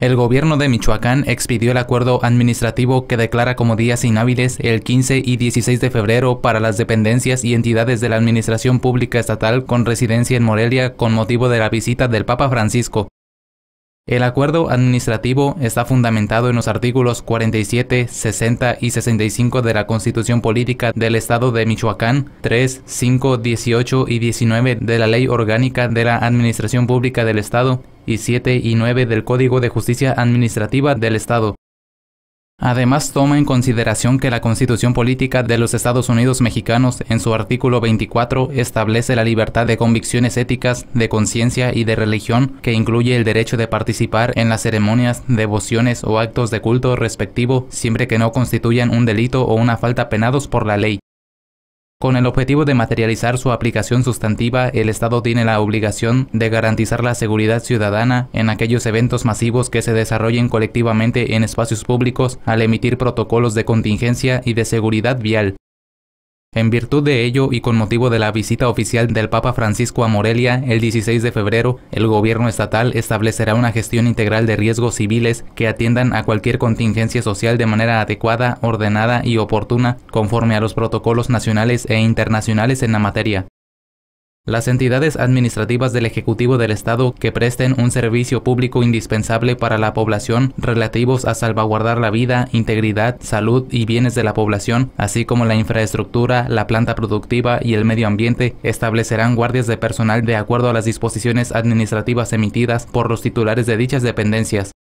El gobierno de Michoacán expidió el acuerdo administrativo que declara como días inhábiles el 15 y 16 de febrero para las dependencias y entidades de la Administración Pública Estatal con residencia en Morelia con motivo de la visita del Papa Francisco. El acuerdo administrativo está fundamentado en los artículos 47, 60 y 65 de la Constitución Política del Estado de Michoacán, 3, 5, 18 y 19 de la Ley Orgánica de la Administración Pública del Estado y 7 y 9 del Código de Justicia Administrativa del Estado. Además, toma en consideración que la Constitución Política de los Estados Unidos Mexicanos, en su artículo 24, establece la libertad de convicciones éticas, de conciencia y de religión, que incluye el derecho de participar en las ceremonias, devociones o actos de culto respectivo, siempre que no constituyan un delito o una falta penados por la ley. Con el objetivo de materializar su aplicación sustantiva, el Estado tiene la obligación de garantizar la seguridad ciudadana en aquellos eventos masivos que se desarrollen colectivamente en espacios públicos al emitir protocolos de contingencia y de seguridad vial, en virtud de ello y con motivo de la visita oficial del Papa Francisco a Morelia el 16 de febrero, el gobierno estatal establecerá una gestión integral de riesgos civiles que atiendan a cualquier contingencia social de manera adecuada, ordenada y oportuna, conforme a los protocolos nacionales e internacionales en la materia. Las entidades administrativas del Ejecutivo del Estado que presten un servicio público indispensable para la población relativos a salvaguardar la vida, integridad, salud y bienes de la población, así como la infraestructura, la planta productiva y el medio ambiente, establecerán guardias de personal de acuerdo a las disposiciones administrativas emitidas por los titulares de dichas dependencias.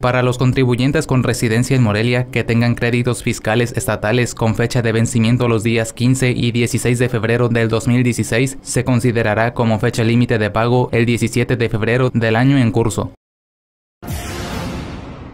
Para los contribuyentes con residencia en Morelia que tengan créditos fiscales estatales con fecha de vencimiento los días 15 y 16 de febrero del 2016, se considerará como fecha límite de pago el 17 de febrero del año en curso.